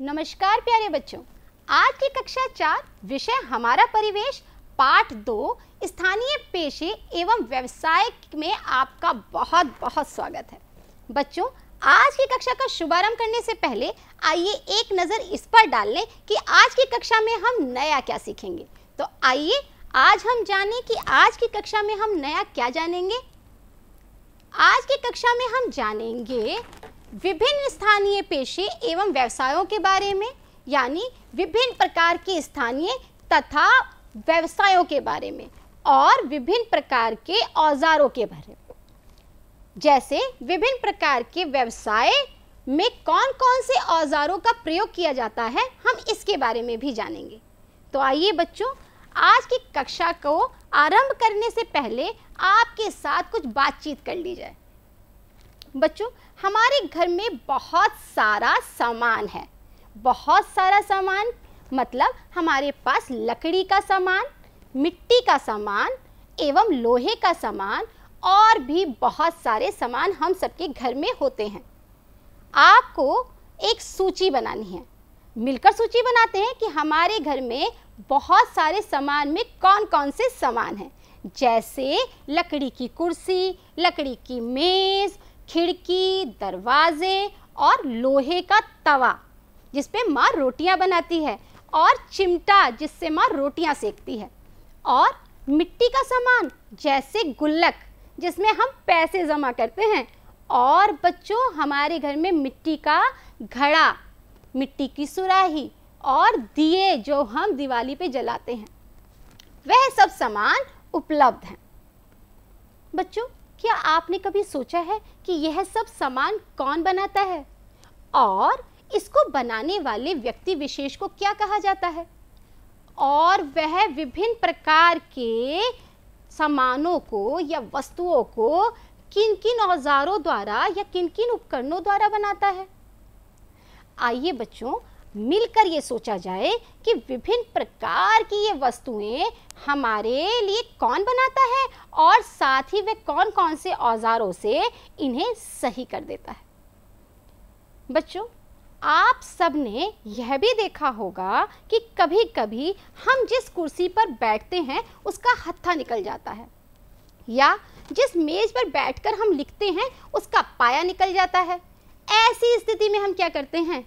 नमस्कार प्यारे बच्चों आज की कक्षा चार विषय हमारा परिवेश पाठ दो स्थानीय पेशे एवं व्यवसाय में आपका बहुत बहुत स्वागत है बच्चों आज की कक्षा का शुभारंभ करने से पहले आइए एक नज़र इस पर डाल लें कि आज की कक्षा में हम नया क्या सीखेंगे तो आइए आज हम जानें कि आज की कक्षा में हम नया क्या जानेंगे आज की कक्षा में हम जानेंगे विभिन्न स्थानीय पेशे एवं व्यवसायों के बारे में यानी विभिन्न प्रकार के स्थानीय तथा व्यवसायों के बारे में और विभिन्न प्रकार के औजारों के बारे में जैसे विभिन्न प्रकार के व्यवसाय में कौन कौन से औजारों का प्रयोग किया जाता है हम इसके बारे में भी जानेंगे तो आइए बच्चों आज की कक्षा को आरंभ करने से पहले आपके साथ कुछ बातचीत कर ली जाए बच्चों हमारे घर में बहुत सारा सामान है बहुत सारा सामान मतलब हमारे पास लकड़ी का सामान मिट्टी का सामान एवं लोहे का सामान और भी बहुत सारे सामान हम सबके घर में होते हैं आपको एक सूची बनानी है मिलकर सूची बनाते हैं कि हमारे घर में बहुत सारे सामान में कौन कौन से सामान हैं जैसे लकड़ी की कुर्सी लकड़ी की मेज़ खिड़की दरवाजे और लोहे का तवा जिसपे माँ रोटियाँ बनाती है और चिमटा जिससे माँ रोटियाँ सेकती है और मिट्टी का सामान जैसे गुल्लक जिसमें हम पैसे जमा करते हैं और बच्चों हमारे घर में मिट्टी का घड़ा मिट्टी की सुराही और दिए जो हम दिवाली पे जलाते हैं वह सब सामान उपलब्ध हैं बच्चों क्या आपने कभी सोचा है कि यह सब सामान कौन बनाता है और इसको बनाने वाले व्यक्ति विशेष को क्या कहा जाता है और वह विभिन्न प्रकार के सामानों को या वस्तुओं को किन किन औजारों द्वारा या किन किन उपकरणों द्वारा बनाता है आइए बच्चों मिलकर ये सोचा जाए कि विभिन्न प्रकार की ये वस्तुएं हमारे लिए कौन बनाता है और साथ ही वे कौन कौन से औजारों से इन्हें सही कर देता है बच्चों आप सब ने यह भी देखा होगा कि कभी कभी हम जिस कुर्सी पर बैठते हैं उसका हत्था निकल जाता है या जिस मेज पर बैठकर हम लिखते हैं उसका पाया निकल जाता है ऐसी स्थिति में हम क्या करते हैं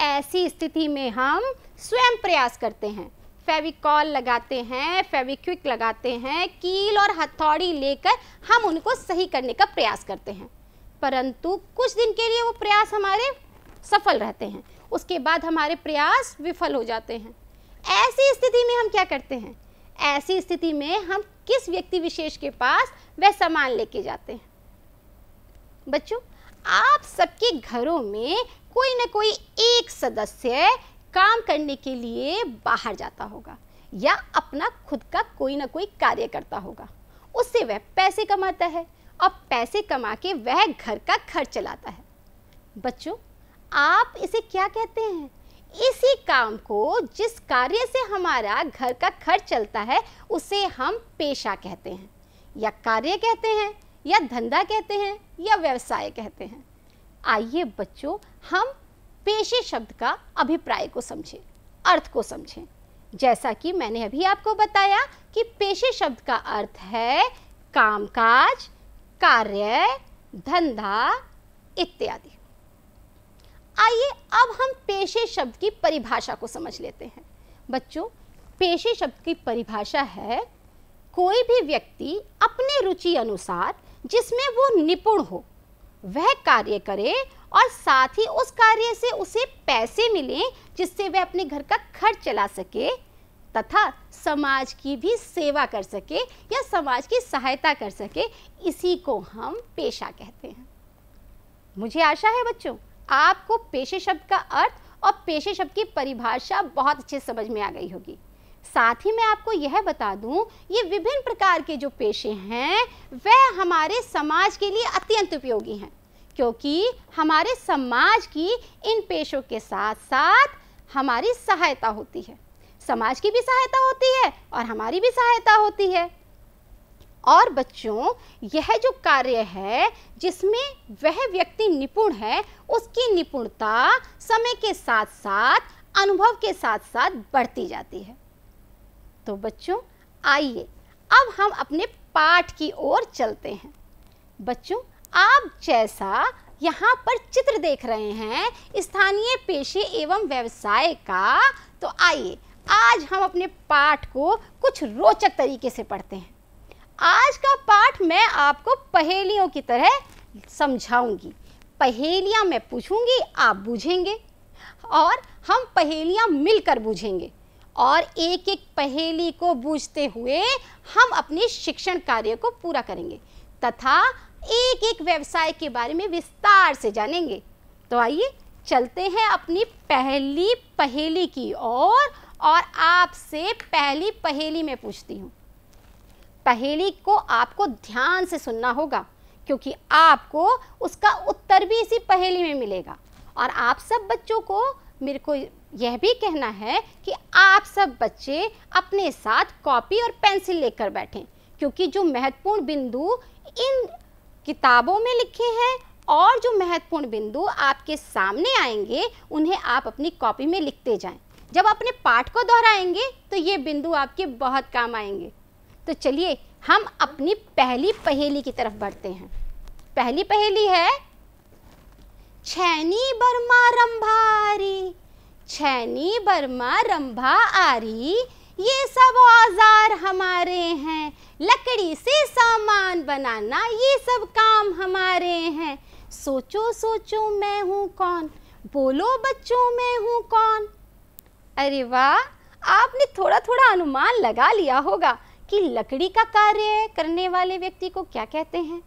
ऐसी स्थिति में हम स्वयं प्रयास करते हैं फेविकॉल लगाते हैं फेविक्विक लगाते हैं कील और हथौड़ी लेकर हम उनको सही करने का प्रयास करते हैं परंतु कुछ दिन के लिए वो प्रयास हमारे सफल रहते हैं उसके बाद हमारे प्रयास विफल हो जाते हैं ऐसी स्थिति में हम क्या करते हैं ऐसी स्थिति में हम किस व्यक्ति विशेष के पास वह सामान लेके जाते हैं बच्चों आप सबके घरों में कोई ना कोई एक सदस्य काम करने के लिए बाहर जाता होगा या अपना खुद का कोई ना कोई कार्य करता होगा उससे वह पैसे कमाता है और पैसे कमा के वह घर का खर्च चलाता है बच्चों आप इसे क्या कहते हैं इसी काम को जिस कार्य से हमारा घर का खर्च चलता है उसे हम पेशा कहते हैं या कार्य कहते हैं या धंधा कहते हैं या व्यवसाय कहते हैं आइए बच्चों हम पेशे शब्द का अभिप्राय को समझें अर्थ को समझें जैसा कि मैंने अभी आपको बताया कि पेशे शब्द का अर्थ है कामकाज कार्य धंधा इत्यादि आइए अब हम पेशे शब्द की परिभाषा को समझ लेते हैं बच्चों पेशे शब्द की परिभाषा है कोई भी व्यक्ति अपने रुचि अनुसार जिसमें वो निपुण हो वह कार्य करे और साथ ही उस कार्य से उसे पैसे मिले जिससे वह अपने घर का खर्च चला सके तथा समाज की भी सेवा कर सके या समाज की सहायता कर सके इसी को हम पेशा कहते हैं मुझे आशा है बच्चों आपको पेशे शब्द का अर्थ और पेशे शब्द की परिभाषा बहुत अच्छे समझ में आ गई होगी साथ ही मैं आपको यह बता दूं ये विभिन्न प्रकार के जो पेशे हैं वह हमारे समाज के लिए अत्यंत उपयोगी हैं क्योंकि हमारे समाज की इन पेशों के साथ साथ हमारी सहायता होती है समाज की भी सहायता होती है और हमारी भी सहायता होती है और बच्चों यह जो कार्य है जिसमें वह व्यक्ति निपुण है उसकी निपुणता समय के साथ साथ अनुभव के साथ साथ बढ़ती जाती है तो बच्चों आइए अब हम अपने पाठ की ओर चलते हैं बच्चों आप जैसा यहाँ पर चित्र देख रहे हैं स्थानीय पेशे एवं व्यवसाय का तो आइए आज हम अपने पाठ को कुछ रोचक तरीके से पढ़ते हैं आज का पाठ मैं आपको पहेलियों की तरह समझाऊंगी पहेलियाँ मैं पूछूंगी आप बूझेंगे और हम पहेलियाँ मिलकर बूझेंगे और एक एक पहेली को बूझते हुए हम अपने शिक्षण कार्य को पूरा करेंगे तथा एक एक व्यवसाय के बारे में विस्तार से जानेंगे तो आइए चलते हैं अपनी पहली पहेली की ओर और आपसे पहली पहेली में पूछती हूँ पहेली को आपको ध्यान से सुनना होगा क्योंकि आपको उसका उत्तर भी इसी पहेली में मिलेगा और आप सब बच्चों को मेरे को यह भी कहना है कि आप सब बच्चे अपने साथ कॉपी और पेंसिल लेकर बैठें क्योंकि जो महत्वपूर्ण बिंदु इन किताबों में लिखे हैं और जो महत्वपूर्ण बिंदु आपके सामने आएंगे उन्हें आप अपनी कॉपी में लिखते जाएं जब अपने पाठ को दोहराएंगे तो ये बिंदु आपके बहुत काम आएंगे तो चलिए हम अपनी पहली पहेली की तरफ बढ़ते हैं पहली पहेली है छैनी बर्मा रंभारी छैनी बर्मा रंभा आरी ये सब औजार हमारे हैं लकड़ी से सामान बनाना ये सब काम हमारे हैं सोचो सोचो मैं हूँ कौन बोलो बच्चों मैं हूँ कौन अरे वाह आपने थोड़ा थोड़ा अनुमान लगा लिया होगा कि लकड़ी का कार्य करने वाले व्यक्ति को क्या कहते हैं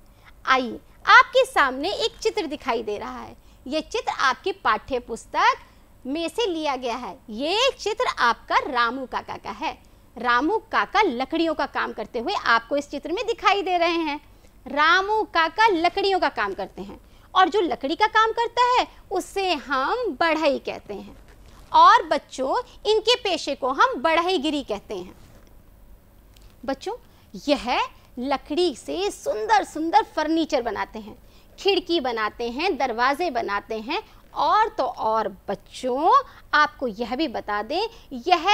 आइए आपके सामने एक चित्र दिखाई दे रहा है ये चित्र आपकी पाठ्य पुस्तक में से लिया गया है ये चित्र आपका रामू काका का है रामू काका लकड़ियों का काम करते हुए आपको इस चित्र में दिखाई दे रहे हैं रामू काका लकड़ियों का काम करते हैं और जो लकड़ी का काम करता है उसे हम बढ़ई कहते हैं और बच्चों इनके पेशे को हम बढ़ईगिरी कहते हैं बच्चों यह लकड़ी से सुंदर सुंदर फर्नीचर बनाते हैं खिड़की बनाते हैं दरवाजे बनाते हैं और तो और बच्चों आपको यह भी बता दें यह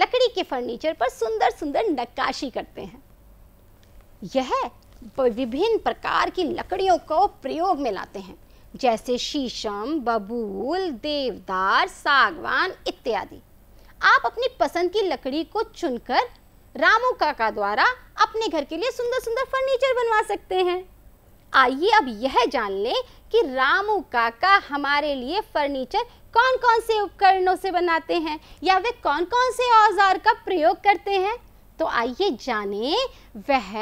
लकड़ी के फर्नीचर पर सुंदर सुंदर नक्काशी करते हैं यह विभिन्न प्रकार की लकड़ियों को प्रयोग में लाते हैं जैसे शीशम बबूल देवदार सागवान इत्यादि आप अपनी पसंद की लकड़ी को चुनकर रामू काका द्वारा अपने घर के लिए सुंदर सुंदर फर्नीचर बनवा सकते हैं आइए अब यह जान लें कि रामू काका हमारे लिए फर्नीचर कौन कौन से उपकरणों से बनाते हैं या वे कौन कौन से औजार का प्रयोग करते हैं तो आइए जाने वह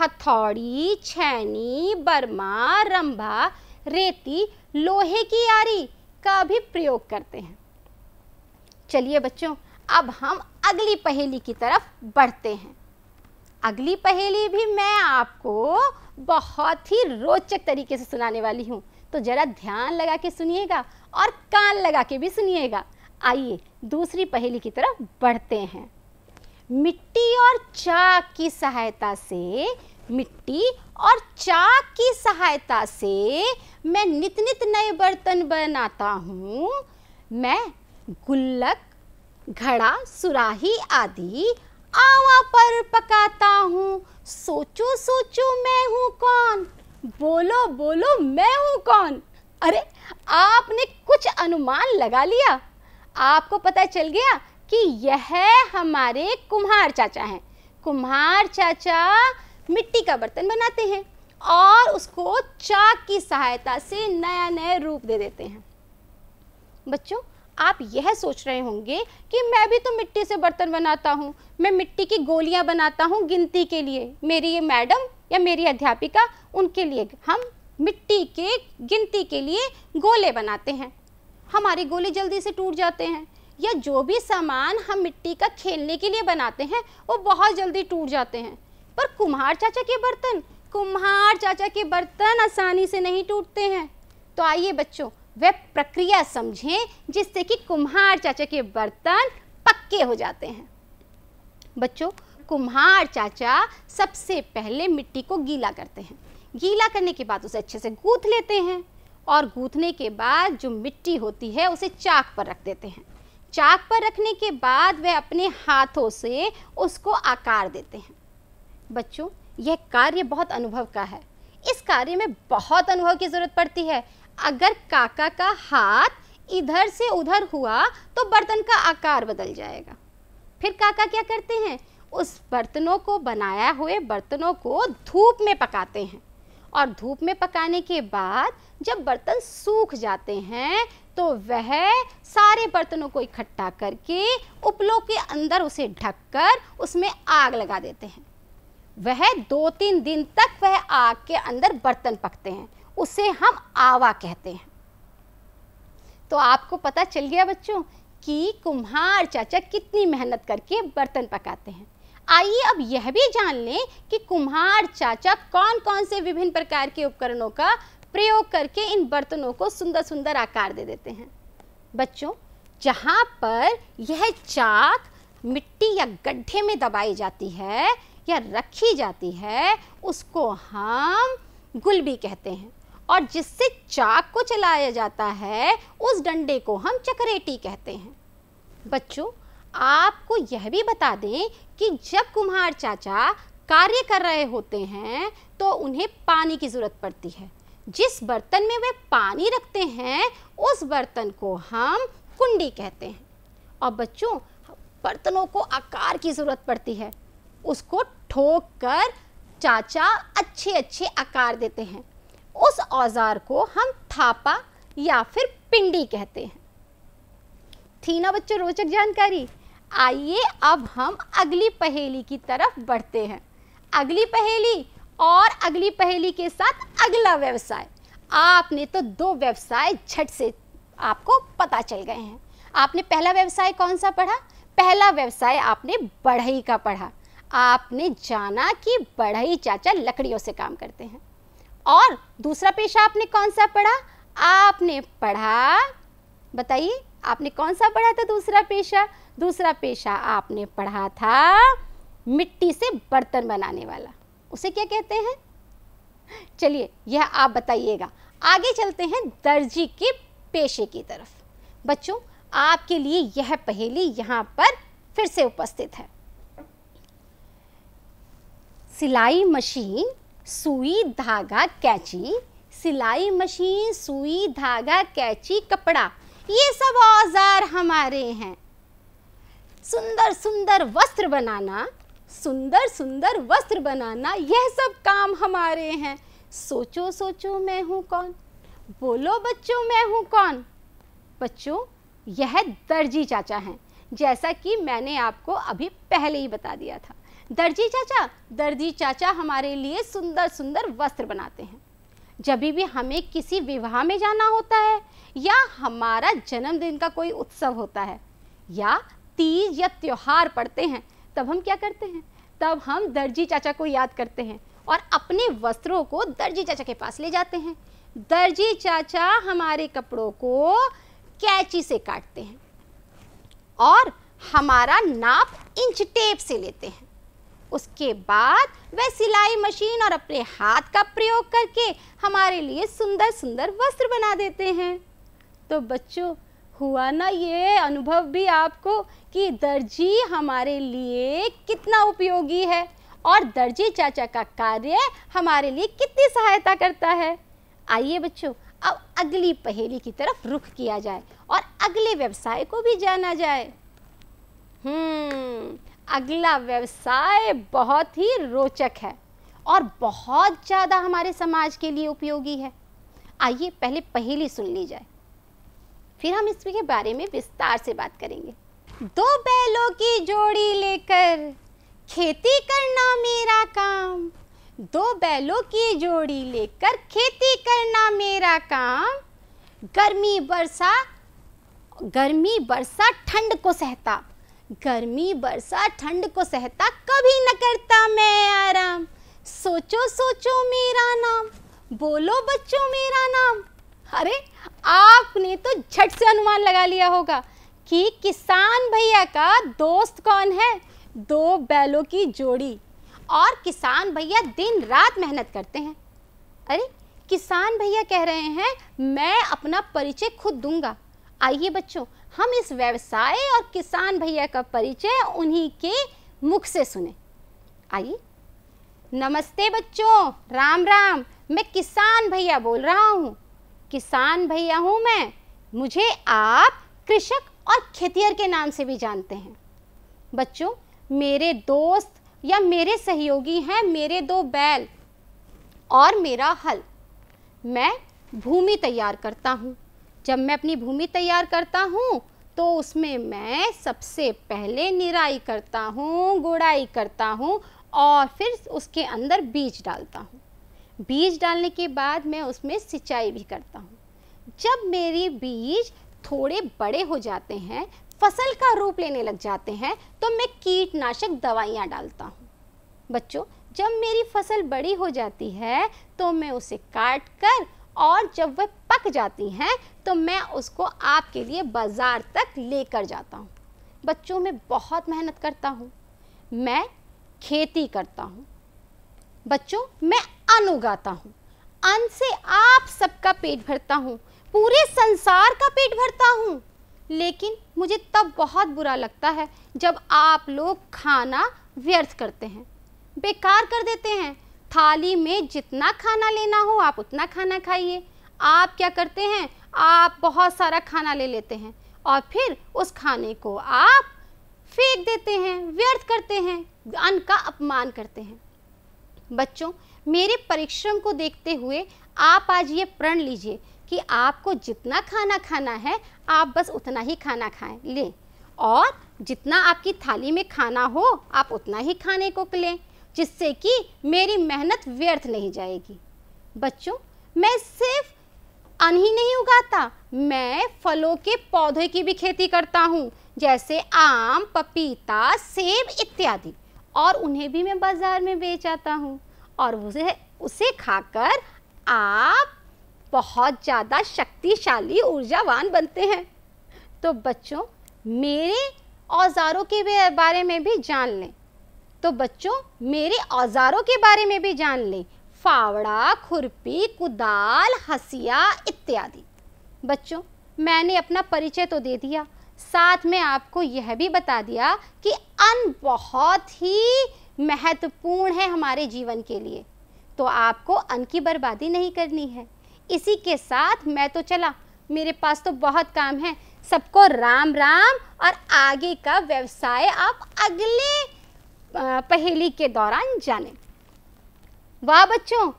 हथौड़ी छैनी बर्मा रंभा रेती लोहे की आरी का भी प्रयोग करते हैं चलिए बच्चों अब हम अगली पहेली की तरफ बढ़ते हैं अगली पहेली भी मैं आपको बहुत ही रोचक तरीके से सुनाने वाली हूँ तो ज़रा ध्यान लगा के सुनिएगा और कान लगा के भी सुनिएगा आइए दूसरी पहेली की तरफ बढ़ते हैं मिट्टी और चाक की सहायता से मिट्टी और चाक की सहायता से मैं नित नित नए बर्तन बनाता हूँ मैं गुल्लक घड़ा सुराही आदि आवा पर पकाता हूँ सोचो सोचो मैं हूँ कौन बोलो बोलो मैं हूँ कौन अरे आपने कुछ अनुमान लगा लिया आपको पता चल गया कि यह हमारे कुम्हार चाचा हैं कुम्हार चाचा मिट्टी का बर्तन बनाते हैं और उसको चाक की सहायता से नया नया रूप दे देते हैं बच्चों आप यह सोच रहे होंगे कि मैं भी तो मिट्टी से बर्तन बनाता हूँ मैं मिट्टी की गोलियाँ बनाता हूँ गिनती के लिए मेरी ये मैडम या मेरी अध्यापिका उनके लिए हम मिट्टी के गिनती के लिए गोले बनाते हैं हमारे गोले जल्दी से टूट जाते हैं या जो भी सामान हम मिट्टी का खेलने के लिए बनाते हैं वो बहुत जल्दी टूट जाते हैं पर कुम्हार चाचा के बर्तन कुम्हार चाचा के बर्तन आसानी से नहीं टूटते हैं तो आइए बच्चों वह प्रक्रिया समझें जिससे कि कुम्हार चाचा के बर्तन पक्के हो जाते हैं बच्चों कुम्हार चाचा सबसे पहले मिट्टी को गीला करते हैं गीला करने के बाद उसे अच्छे से गूंथ लेते हैं और गूंथने के बाद जो मिट्टी होती है उसे चाक पर रख देते हैं चाक पर रखने के बाद वे अपने हाथों से उसको आकार देते हैं बच्चों यह कार्य बहुत अनुभव का है इस कार्य में बहुत अनुभव की ज़रूरत पड़ती है अगर काका का हाथ इधर से उधर हुआ तो बर्तन का आकार बदल जाएगा फिर काका क्या करते हैं उस बर्तनों को बनाया हुए बर्तनों को धूप में पकाते हैं और धूप में पकाने के बाद जब बर्तन सूख जाते हैं तो वह सारे बर्तनों को इकट्ठा करके उपलो के अंदर उसे ढककर उसमें आग लगा देते हैं वह दो तीन दिन तक वह आग के अंदर बर्तन पकते हैं उसे हम आवा कहते हैं तो आपको पता चल गया बच्चों कि कुम्हार चाचा कितनी मेहनत करके बर्तन पकाते हैं आइए अब यह भी जान लें कि कुम्हार चाचा कौन कौन से विभिन्न प्रकार के उपकरणों का प्रयोग करके इन बर्तनों को सुंदर सुंदर आकार दे देते हैं बच्चों जहाँ पर यह चाक मिट्टी या गड्ढे में दबाई जाती है या रखी जाती है उसको हम गुल भी कहते हैं और जिससे चाक को चलाया जाता है उस डंडे को हम चकरेटी कहते हैं बच्चों आपको यह भी बता दें कि जब कुम्हार चाचा कार्य कर रहे होते हैं तो उन्हें पानी की ज़रूरत पड़ती है जिस बर्तन में वे पानी रखते हैं उस बर्तन को हम कुंडी कहते हैं और बच्चों बर्तनों को आकार की ज़रूरत पड़ती है उसको ठोक कर चाचा अच्छे अच्छे आकार देते हैं उस औजार को हम थापा या फिर पिंडी कहते हैं थी ना बच्चों रोचक जानकारी आइए अब हम अगली पहेली की तरफ बढ़ते हैं अगली पहेली और अगली पहेली के साथ अगला व्यवसाय आपने तो दो व्यवसाय झट से आपको पता चल गए हैं आपने पहला व्यवसाय कौन सा पढ़ा पहला व्यवसाय आपने बढ़ई का पढ़ा आपने जाना कि बढ़ई चाचा लकड़ियों से काम करते हैं और दूसरा पेशा आपने कौन सा पढ़ा आपने पढ़ा बताइए आपने कौन सा पढ़ा था दूसरा पेशा दूसरा पेशा आपने पढ़ा था मिट्टी से बर्तन बनाने वाला उसे क्या कहते हैं चलिए यह आप बताइएगा आगे चलते हैं दर्जी के पेशे की तरफ बच्चों आपके लिए यह पहेली यहां पर फिर से उपस्थित है सिलाई मशीन सुई धागा कैची सिलाई मशीन सुई धागा कैची कपड़ा ये सब औजार हमारे हैं सुंदर सुंदर वस्त्र बनाना सुंदर सुंदर वस्त्र बनाना यह सब काम हमारे हैं सोचो सोचो मैं हूँ कौन बोलो बच्चों मैं हूँ कौन बच्चों यह दर्जी चाचा हैं जैसा कि मैंने आपको अभी पहले ही बता दिया था दर्जी चाचा दर्जी चाचा हमारे लिए सुंदर सुंदर वस्त्र बनाते हैं जब भी हमें किसी विवाह में जाना होता है या हमारा जन्मदिन का कोई उत्सव होता है या तीज या त्यौहार पड़ते हैं तब हम क्या करते हैं तब हम दर्जी चाचा को याद करते हैं और अपने वस्त्रों को दर्जी चाचा के पास ले जाते हैं दर्जी चाचा हमारे कपड़ों को कैची से काटते हैं और हमारा नाप इंच टेप से लेते हैं उसके बाद वह सिलाई मशीन और अपने हाथ का प्रयोग करके हमारे लिए सुंदर सुंदर वस्त्र बना देते हैं तो बच्चों हुआ ना ये अनुभव भी आपको कि दर्जी हमारे लिए कितना उपयोगी है और दर्जी चाचा का कार्य हमारे लिए कितनी सहायता करता है आइए बच्चों अब अगली पहेली की तरफ रुख किया जाए और अगले व्यवसाय को भी जाना जाए हम्म अगला व्यवसाय बहुत ही रोचक है और बहुत ज़्यादा हमारे समाज के लिए उपयोगी है आइए पहले पहली सुन ली जाए फिर हम इसके बारे में विस्तार से बात करेंगे दो बैलों की जोड़ी लेकर खेती करना मेरा काम दो बैलों की जोड़ी लेकर खेती करना मेरा काम गर्मी बरसा गर्मी बरसा ठंड को सहता गर्मी बरसा ठंड को सहता कभी न करता मैं आराम सोचो सोचो मेरा नाम बोलो बच्चों मेरा नाम अरे आपने तो झट से अनुमान लगा लिया होगा कि किसान भैया का दोस्त कौन है दो बैलों की जोड़ी और किसान भैया दिन रात मेहनत करते हैं अरे किसान भैया कह रहे हैं मैं अपना परिचय खुद दूंगा आइए बच्चों हम इस व्यवसाय और किसान भैया का परिचय उन्हीं के मुख से सुने आइए नमस्ते बच्चों राम राम मैं किसान भैया बोल रहा हूँ किसान भैया हूँ मैं मुझे आप कृषक और खेतियर के नाम से भी जानते हैं बच्चों मेरे दोस्त या मेरे सहयोगी हैं मेरे दो बैल और मेरा हल मैं भूमि तैयार करता हूँ जब मैं अपनी भूमि तैयार करता हूँ तो उसमें मैं सबसे पहले निराई करता हूँ गुड़ाई करता हूँ और फिर उसके अंदर बीज डालता हूँ बीज डालने के बाद मैं उसमें सिंचाई भी करता हूँ जब मेरे बीज थोड़े बड़े हो जाते हैं फसल का रूप लेने लग जाते हैं तो मैं कीटनाशक दवाइयाँ डालता हूँ बच्चों जब मेरी फसल बड़ी हो जाती है तो मैं उसे काट कर और जब वह पक जाती हैं तो मैं उसको आपके लिए बाज़ार तक लेकर जाता हूँ बच्चों में बहुत मेहनत करता हूँ मैं खेती करता हूँ बच्चों मैं अन्न उगाता हूँ अन से आप सबका पेट भरता हूँ पूरे संसार का पेट भरता हूँ लेकिन मुझे तब बहुत बुरा लगता है जब आप लोग खाना व्यर्थ करते हैं बेकार कर देते हैं थाली में जितना खाना लेना हो आप उतना खाना खाइए आप क्या करते हैं आप बहुत सारा खाना ले लेते हैं और फिर उस खाने को आप फेंक देते हैं व्यर्थ करते हैं अन्न का अपमान करते हैं बच्चों मेरे परिश्रम को देखते हुए आप आज ये प्रण लीजिए कि आपको जितना खाना खाना है आप बस उतना ही खाना खाएं लें और जितना आपकी थाली में खाना हो आप उतना ही खाने को लें जिससे कि मेरी मेहनत व्यर्थ नहीं जाएगी बच्चों मैं सिर्फ अन्न ही नहीं उगाता मैं फलों के पौधे की भी खेती करता हूँ जैसे आम पपीता सेब इत्यादि और उन्हें भी मैं बाज़ार में बेच आता हूँ और उसे उसे खाकर आप बहुत ज़्यादा शक्तिशाली ऊर्जावान बनते हैं तो बच्चों मेरे औजारों के बारे में भी जान लें तो बच्चों मेरे औजारों के बारे में भी जान लें फावड़ा खुरपी कुदाल हसिया इत्यादि बच्चों मैंने अपना परिचय तो दे दिया साथ में आपको यह भी बता दिया कि अन्न बहुत ही महत्वपूर्ण है हमारे जीवन के लिए तो आपको अन्न की बर्बादी नहीं करनी है इसी के साथ मैं तो चला मेरे पास तो बहुत काम है सबको राम राम और आगे का व्यवसाय आप अगले पहेली के दौरान जाने वाह बच्चों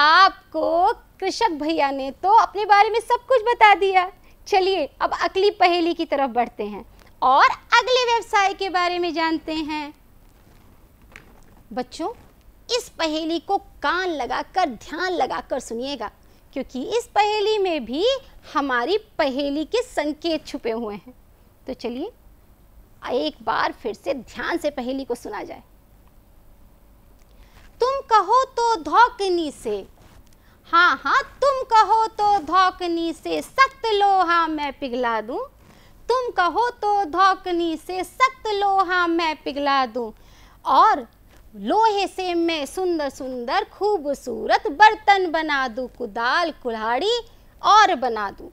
आपको कृषक भैया ने तो अपने बारे में सब कुछ बता दिया चलिए अब अगली पहेली की तरफ बढ़ते हैं और अगले व्यवसाय के बारे में जानते हैं बच्चों इस पहेली को कान लगाकर ध्यान लगाकर सुनिएगा क्योंकि इस पहेली में भी हमारी पहेली के संकेत छुपे हुए हैं तो चलिए एक बार फिर से ध्यान से पहेली को सुना जाए तुम कहो तो धोकनी से हाँ हाँ तुम कहो तो धोकनी से सख्त लोहा मैं पिघला दूं तुम कहो तो धोकनी से सख्त लोहा मैं पिघला दूं और लोहे से मैं सुंदर सुंदर खूबसूरत बर्तन बना दूं कुदाल कुल्हाड़ी और बना दूं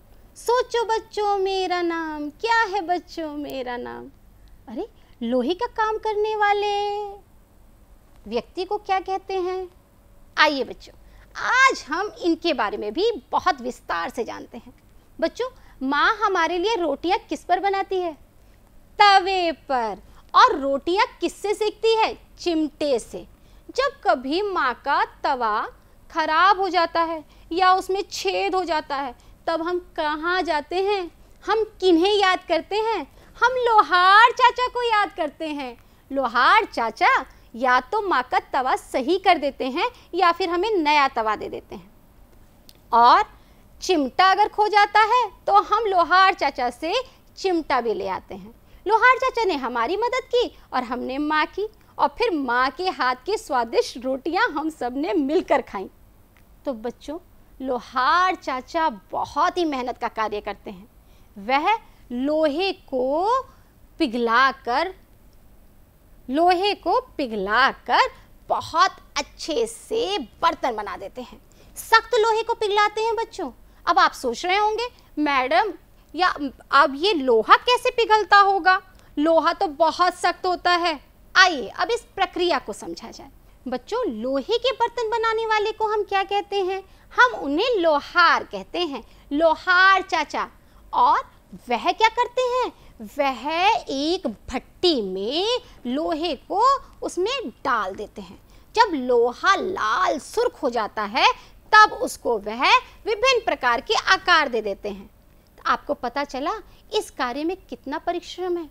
सोचो बच्चों मेरा नाम क्या है बच्चों मेरा नाम अरे लोहे का काम करने वाले व्यक्ति को क्या कहते हैं आइए बच्चों आज हम इनके बारे में भी बहुत विस्तार से जानते हैं बच्चों माँ हमारे लिए रोटियाँ किस पर बनाती है तवे पर और रोटियाँ किससे सीखती है चिमटे से जब कभी माँ का तवा खराब हो जाता है या उसमें छेद हो जाता है तब हम कहाँ जाते हैं हम किन्हें याद करते हैं हम लोहार चाचा को याद करते हैं लोहार चाचा या तो माँ का तवा सही कर देते हैं या फिर हमें नया तवा दे देते हैं और चिमटा अगर खो जाता है तो हम लोहार चाचा से चिमटा भी ले आते हैं लोहार चाचा ने हमारी मदद की और हमने माँ की और फिर माँ के हाथ की स्वादिष्ट रोटियाँ हम सब ने मिलकर खाई तो बच्चों लोहार चाचा बहुत ही मेहनत का कार्य करते हैं वह लोहे को पिघलाकर लोहे को पिघलाकर बहुत अच्छे से बर्तन बना देते हैं सख्त लोहे को पिघलाते हैं बच्चों अब आप सोच रहे होंगे मैडम या अब ये लोहा कैसे पिघलता होगा लोहा तो बहुत सख्त होता है आइए अब इस प्रक्रिया को समझा जाए बच्चों लोहे के बर्तन बनाने वाले को हम क्या कहते हैं हम उन्हें लोहार कहते हैं लोहार चाचा और वह क्या करते हैं वह एक भट्टी में लोहे को उसमें डाल देते हैं जब लोहा लाल सुर्ख हो जाता है तब उसको वह विभिन्न प्रकार के आकार दे देते हैं आपको पता चला इस कार्य में कितना परिश्रम है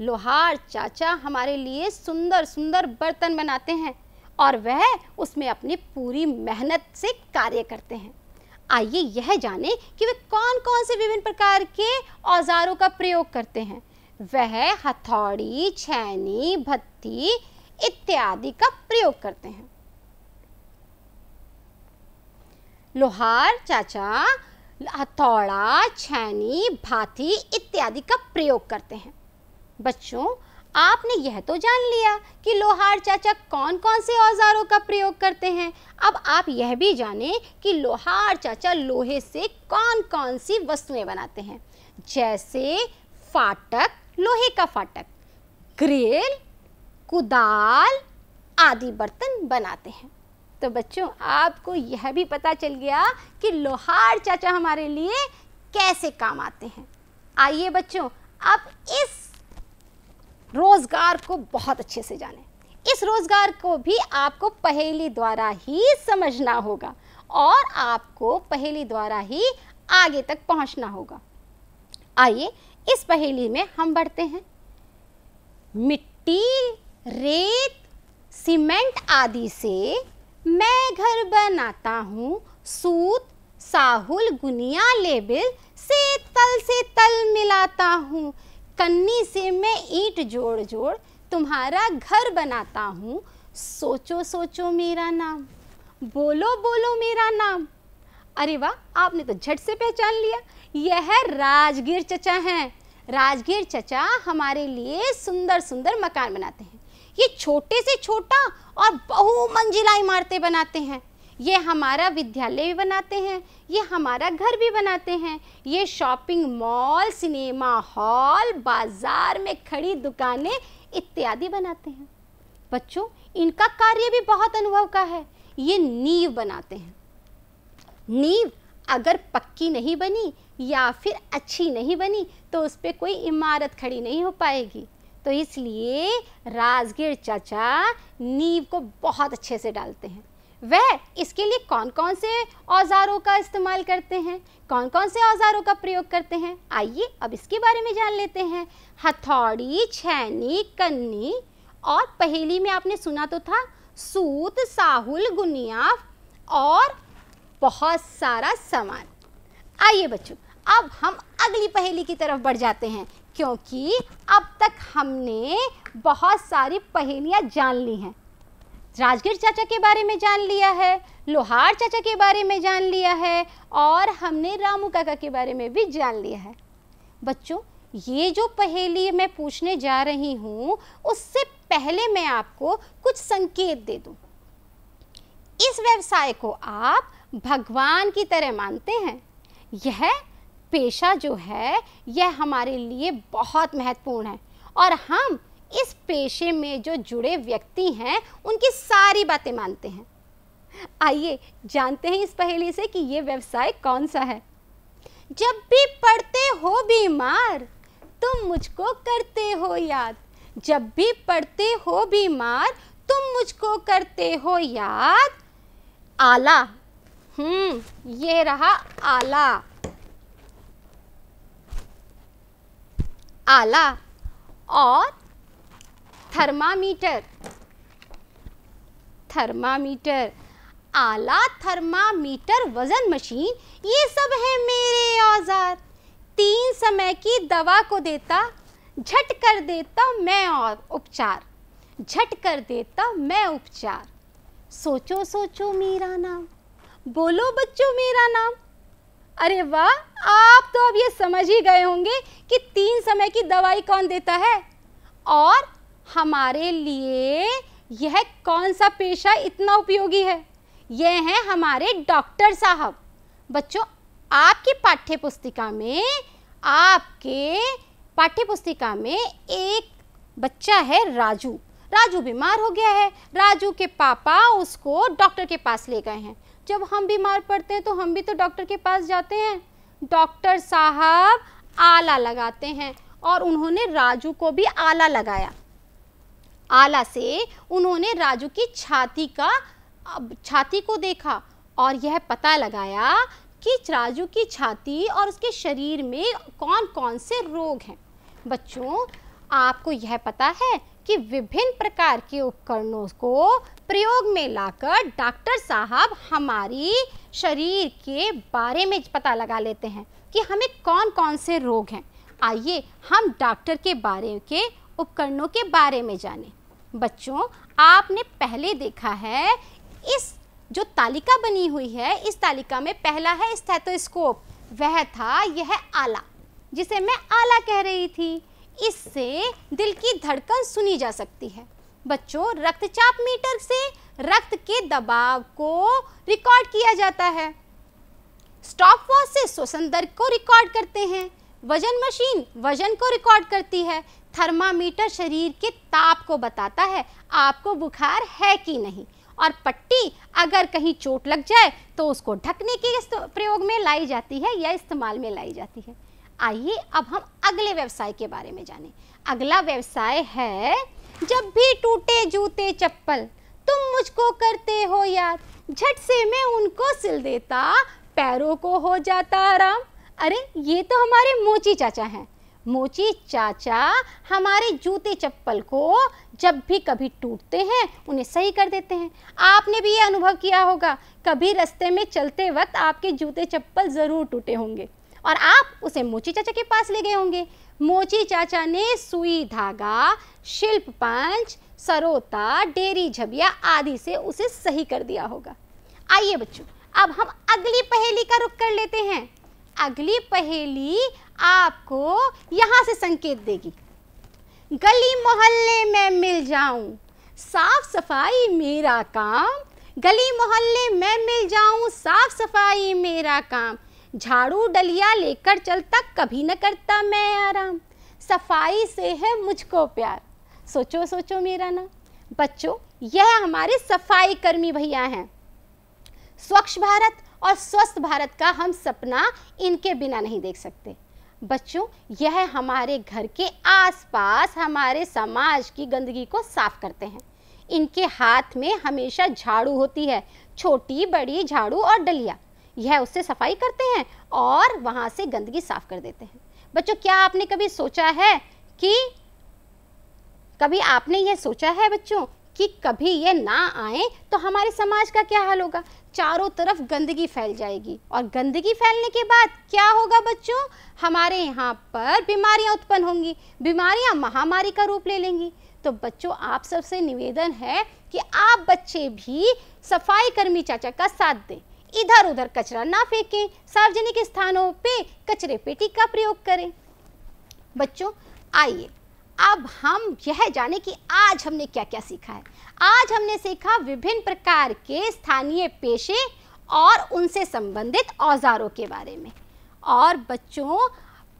लोहार चाचा हमारे लिए सुंदर सुंदर बर्तन बनाते हैं और वह उसमें अपनी पूरी मेहनत से कार्य करते हैं आइए यह जाने कि वे कौन कौन से विभिन्न प्रकार के औजारों का प्रयोग करते हैं वह हथौड़ी छैनी भत्ती इत्यादि का प्रयोग करते हैं लोहार चाचा हथौड़ा छैनी भाथी इत्यादि का प्रयोग करते हैं बच्चों आपने यह तो जान लिया कि लोहार चाचा कौन कौन से औजारों का प्रयोग करते हैं अब आप यह भी जानें कि लोहार चाचा लोहे से कौन कौन सी वस्तुएं बनाते हैं जैसे फाटक लोहे का फाटक ग्रिल कुदाल आदि बर्तन बनाते हैं तो बच्चों आपको यह भी पता चल गया कि लोहार चाचा हमारे लिए कैसे काम आते हैं आइए बच्चों अब इस रोज़गार को बहुत अच्छे से जाने इस रोज़गार को भी आपको पहेली द्वारा ही समझना होगा और आपको पहेली द्वारा ही आगे तक पहुंचना होगा आइए इस पहेली में हम बढ़ते हैं मिट्टी रेत सीमेंट आदि से मैं घर बनाता हूँ सूत साहुल गुनिया लेबिल से तल से तल मिलाता हूँ कन्नी से मैं ईंट जोड़ जोड़ तुम्हारा घर बनाता हूँ सोचो सोचो मेरा नाम बोलो बोलो मेरा नाम अरे वाह आपने तो झट से पहचान लिया यह राजगीर चचा हैं राजगीर चचा हमारे लिए सुंदर सुंदर मकान बनाते हैं ये छोटे से छोटा और बहुमंजिला इमारतें बनाते हैं ये हमारा विद्यालय भी बनाते हैं ये हमारा घर भी बनाते हैं ये शॉपिंग मॉल सिनेमा हॉल बाजार में खड़ी दुकानें इत्यादि बनाते हैं बच्चों इनका कार्य भी बहुत अनुभव का है ये नींव बनाते हैं नींव अगर पक्की नहीं बनी या फिर अच्छी नहीं बनी तो उस पर कोई इमारत खड़ी नहीं हो पाएगी तो इसलिए राजगीर चाचा नींव को बहुत अच्छे से डालते हैं वह इसके लिए कौन कौन से औजारों का इस्तेमाल करते हैं कौन कौन से औजारों का प्रयोग करते हैं आइए अब इसके बारे में जान लेते हैं हथौड़ी छैनी कन्नी और पहेली में आपने सुना तो था सूत साहुल गुनिया और बहुत सारा सामान आइए बच्चों अब हम अगली पहेली की तरफ बढ़ जाते हैं क्योंकि अब तक हमने बहुत सारी पहेलियाँ जान ली हैं राजगीर चाचा के बारे में जान लिया है लोहार चाचा के बारे में जान लिया है और हमने रामू काका के बारे में भी जान लिया है बच्चों ये जो पहेली मैं पूछने जा रही हूँ उससे पहले मैं आपको कुछ संकेत दे दूँ इस व्यवसाय को आप भगवान की तरह मानते हैं यह पेशा जो है यह हमारे लिए बहुत महत्वपूर्ण है और हम इस पेशे में जो जुड़े व्यक्ति हैं उनकी सारी बातें मानते हैं आइए जानते हैं इस पहेली से कि ये व्यवसाय कौन सा है जब भी पढ़ते हो बीमार तुम मुझको करते हो याद जब भी पढ़ते हो बीमार तुम मुझको करते हो याद आला हम्म ये रहा आला आला और थर्मामीटर थर्मामीटर आला थर्मामीटर वजन मशीन ये सब है मेरे औजार तीन समय की दवा को देता झट कर देता मैं और उपचार झट कर देता मैं उपचार सोचो सोचो मेरा नाम बोलो बच्चों मेरा नाम अरे वाह आप तो अब ये समझ ही गए होंगे कि तीन समय की दवाई कौन देता है और हमारे लिए यह कौन सा पेशा इतना उपयोगी है यह है हमारे डॉक्टर साहब बच्चों आपकी पाठ्य पुस्तिका में आपके पाठ्य पुस्तिका में एक बच्चा है राजू राजू बीमार हो गया है राजू के पापा उसको डॉक्टर के पास ले गए हैं जब हम बीमार पड़ते हैं तो हम भी तो डॉक्टर के पास जाते हैं डॉक्टर साहब आला लगाते हैं और उन्होंने राजू को भी आला लगाया आला से उन्होंने राजू की छाती का छाती को देखा और यह पता लगाया कि राजू की छाती और उसके शरीर में कौन कौन से रोग हैं बच्चों आपको यह पता है कि विभिन्न प्रकार के उपकरणों को प्रयोग में लाकर डॉक्टर साहब हमारी शरीर के बारे में पता लगा लेते हैं कि हमें कौन कौन से रोग हैं आइए हम डॉक्टर के बारे के उपकरणों के बारे में जाने बच्चों आपने पहले देखा है इस जो तालिका बनी हुई है इस तालिका में पहला है स्थेटोस्कोप वह था यह आला जिसे मैं आला कह रही थी इससे दिल की धड़कन सुनी जा सकती है बच्चों रक्तचाप मीटर से रक्त के दबाव को रिकॉर्ड किया जाता है स्टॉप वॉच से श्वसन दर को रिकॉर्ड करते हैं वजन मशीन वजन को रिकॉर्ड करती है थर्मामीटर शरीर के ताप को बताता है आपको बुखार है कि नहीं और पट्टी अगर कहीं चोट लग जाए तो उसको ढकने के प्रयोग में लाई जाती है या इस्तेमाल में लाई जाती है आइए अब हम अगले व्यवसाय के बारे में जानें अगला व्यवसाय है जब भी टूटे जूते चप्पल तुम मुझको करते हो याद झट से मैं उनको सिल देता पैरों को हो जाता आराम अरे ये तो हमारे मोची चाचा हैं मोची चाचा हमारे जूते चप्पल को जब भी कभी टूटते हैं उन्हें सही कर देते हैं आपने भी ये अनुभव किया होगा कभी रास्ते में चलते वक्त आपके जूते चप्पल ज़रूर टूटे होंगे और आप उसे मोची चाचा के पास ले गए होंगे मोची चाचा ने सुई धागा शिल्प पंच सरोता डेरी झबिया आदि से उसे सही कर दिया होगा आइए बच्चों अब हम अगली पहेली का रुख कर लेते हैं अगली पहेली आपको यहाँ से संकेत देगी गली मोहल्ले में मिल जाऊं साफ सफाई मेरा काम गली मोहल्ले में मिल जाऊं साफ सफाई मेरा काम झाड़ू डलिया लेकर चलता कभी न करता मैं आराम सफाई से है मुझको प्यार सोचो सोचो मेरा ना बच्चों यह हमारे सफाई कर्मी भैया हैं स्वच्छ भारत और स्वस्थ भारत का हम सपना इनके बिना नहीं देख सकते बच्चों यह हमारे घर के आसपास हमारे समाज की गंदगी को साफ करते हैं इनके हाथ में हमेशा झाड़ू होती है छोटी बड़ी झाड़ू और डलिया यह उससे सफाई करते हैं और वहाँ से गंदगी साफ कर देते हैं बच्चों क्या आपने कभी सोचा है कि कभी आपने यह सोचा है बच्चों कि कभी ये ना आए तो हमारे समाज का क्या हाल होगा चारों तरफ गंदगी फैल जाएगी और गंदगी फैलने के बाद क्या होगा बच्चों हमारे यहाँ पर बीमारियाँ उत्पन्न होंगी बीमारियाँ महामारी का रूप ले लेंगी तो बच्चों आप सबसे निवेदन है कि आप बच्चे भी सफाई कर्मी चाचा का साथ दें इधर उधर कचरा ना फेंकें सार्वजनिक स्थानों पे कचरे पेटी का प्रयोग करें बच्चों आइए अब हम यह जाने कि आज हमने क्या क्या सीखा है आज हमने सीखा विभिन्न प्रकार के स्थानीय पेशे और उनसे संबंधित औजारों के बारे में और बच्चों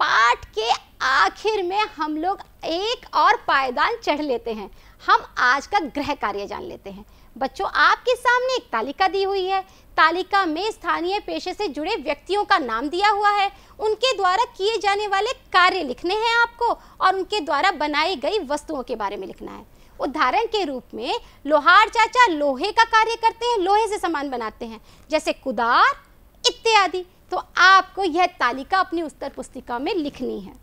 पाठ के आखिर में हम लोग एक और पायदान चढ़ लेते हैं हम आज का गृह कार्य जान लेते हैं बच्चों आपके सामने एक तालिका दी हुई है तालिका में स्थानीय पेशे से जुड़े व्यक्तियों का नाम दिया हुआ है उनके द्वारा किए जाने वाले कार्य लिखने हैं आपको और उनके द्वारा बनाई गई वस्तुओं के बारे में लिखना है उदाहरण के रूप में लोहार चाचा लोहे का कार्य करते हैं लोहे से सामान बनाते हैं जैसे कुदार इत्यादि तो आपको यह तालिका अपनी उत्तर पुस्तिका में लिखनी है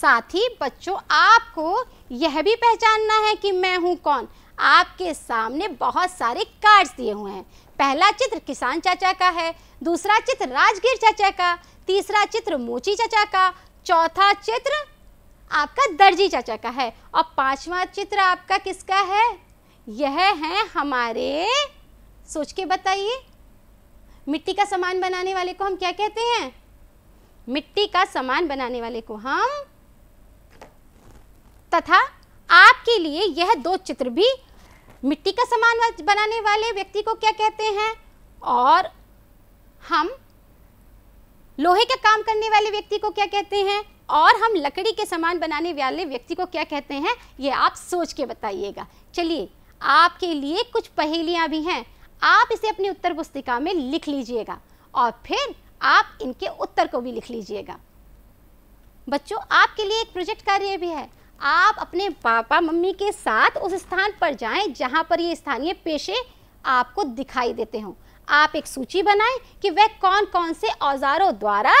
साथ ही बच्चों आपको यह भी पहचानना है कि मैं हूँ कौन आपके सामने बहुत सारे कार्ड्स दिए हुए हैं पहला चित्र किसान चाचा का है दूसरा चित्र राजगीर चाचा का तीसरा चित्र मोची चाचा का चौथा चित्र आपका दर्जी चाचा का है और पांचवा चित्र आपका किसका है यह है हमारे सोच के बताइए मिट्टी का सामान बनाने वाले को हम क्या कहते हैं मिट्टी का सामान बनाने वाले को हम तथा आपके लिए यह दो चित्र भी मिट्टी का सामान बनाने वाले व्यक्ति को क्या कहते हैं और हम लोहे का काम करने वाले व्यक्ति को क्या कहते हैं और हम लकड़ी के सामान बनाने वाले व्यक्ति को क्या कहते हैं ये आप सोच के बताइएगा चलिए आपके लिए कुछ पहेलियाँ भी हैं आप इसे अपनी उत्तर पुस्तिका में लिख लीजिएगा और फिर आप इनके उत्तर को भी लिख लीजिएगा बच्चों आपके लिए एक प्रोजेक्ट कार्य भी है आप अपने पापा मम्मी के साथ उस स्थान पर जाएं जहां पर ये स्थानीय पेशे आपको दिखाई देते हों आप एक सूची बनाएं कि वह कौन कौन से औजारों द्वारा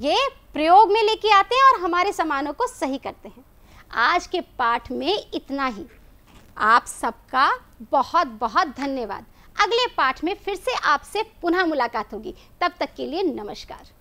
ये प्रयोग में लेके आते हैं और हमारे सामानों को सही करते हैं आज के पाठ में इतना ही आप सबका बहुत बहुत धन्यवाद अगले पाठ में फिर से आपसे पुनः मुलाकात होगी तब तक के लिए नमस्कार